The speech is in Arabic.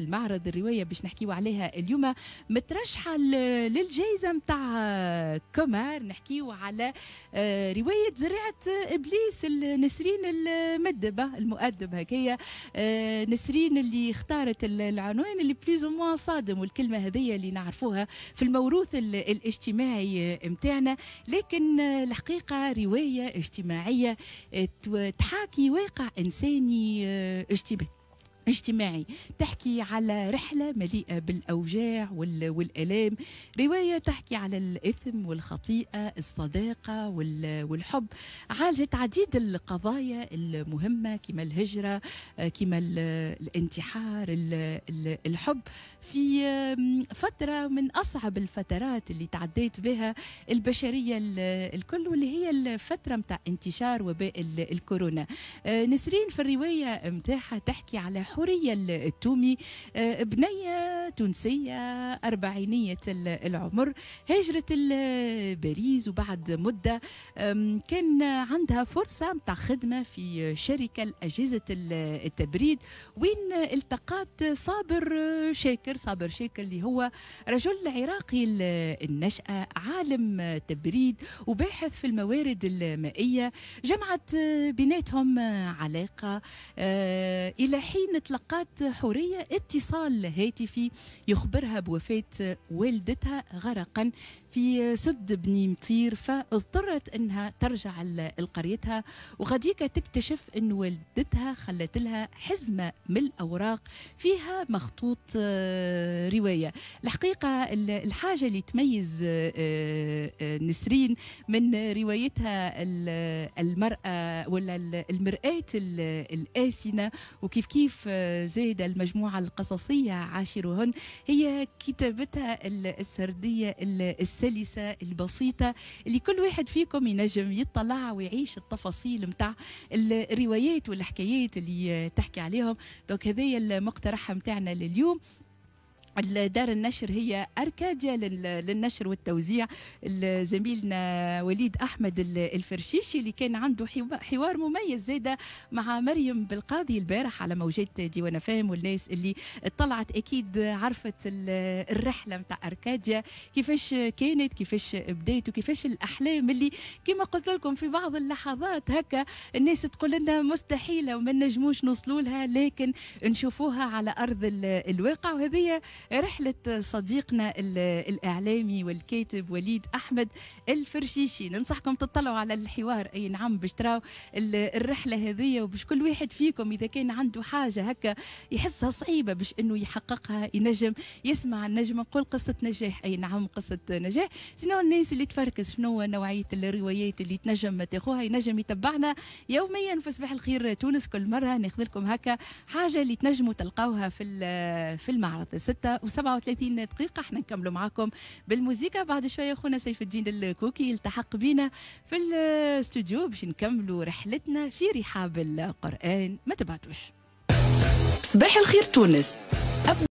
في المعرض الروايه باش نحكيو عليها اليوم مترشحه للجائزه نتاع كومار نحكيو على آه، روايه زريعه ابليس نسرين المدبه المؤدب هكايا آه، نسرين اللي اختارت العنوان اللي بليز موان صادم والكلمه هذيا اللي نعرفوها في الموروث الاجتماعي نتاعنا لكن آه، الحقيقه روايه اجتماعيه تحاكي واقع انساني اجتماعي اجتماعي تحكي على رحلة مليئة بالأوجاع والألام رواية تحكي على الإثم والخطيئة الصداقة والحب عالجت عديد القضايا المهمة كما الهجرة كما الانتحار الحب في فترة من أصعب الفترات اللي تعديت بها البشرية الكل واللي هي الفترة متاع انتشار وباء الكورونا آه، نسرين في الرواية متاعها تحكي على حورية التومي آه، بنية تونسية أربعينية العمر هاجرت باريس وبعد مدة كان عندها فرصة متاع خدمة في شركة الأجهزة التبريد وين التقات صابر شاكر شاكر صابر شاكر اللي هو رجل عراقي النشأة عالم تبريد وباحث في الموارد المائية جمعت بيناتهم علاقة آه، إلى حين تلقات حورية اتصال هاتفي يخبرها بوفاة والدتها غرقا في سد بني مطير فاضطرت انها ترجع لقريتها وغاديك تكتشف ان والدتها خلت لها حزمه من الاوراق فيها مخطوط آه، آه، روايه الحقيقه الحاجه اللي تميز آه، آه، نسرين من روايتها المراه ولا المرآة الآسنة وكيف كيف زايدة المجموعة القصصية عاشرهن هي كتابتها السردية السلسة البسيطة اللي كل واحد فيكم ينجم يطلع ويعيش التفاصيل متاع الروايات والحكايات اللي تحكي عليهم دونك هذايا المقترح متاعنا لليوم دار النشر هي أركاديا للنشر والتوزيع زميلنا وليد أحمد الفرشيشي اللي كان عنده حوار مميز زادة مع مريم بالقاضي البارح على موجات ديوان فام والناس اللي طلعت أكيد عرفت الرحلة متاع أركاديا كيفاش كانت كيفاش بدات وكيفاش الأحلام اللي كما قلت لكم في بعض اللحظات هكا الناس تقول لنا مستحيلة وما نجموش نوصلوا لها لكن نشوفوها على أرض الواقع وهذه رحلة صديقنا الإعلامي والكاتب وليد أحمد الفرشيشي ننصحكم تطلعوا على الحوار أي نعم باش تراو الرحلة هذه وباش كل واحد فيكم إذا كان عنده حاجة هكا يحسها صعيبة باش أنه يحققها ينجم يسمع النجم نقول قصة نجاح أي نعم قصة نجاح سينو الناس اللي تفركس شنو نوعية الروايات اللي تنجم تاخوها ينجم يتبعنا يوميا في صباح الخير تونس كل مرة ناخذ لكم هكا حاجة اللي تنجموا تلقاوها في في المعرض ستة و37 دقيقة احنا نكملوا معاكم بالموزيكا بعد شوية أخونا سيف الدين الكوكي التحق بينا في الاستوديو باش نكملوا رحلتنا في رحاب القرآن ما تبعتوش صباح الخير تونس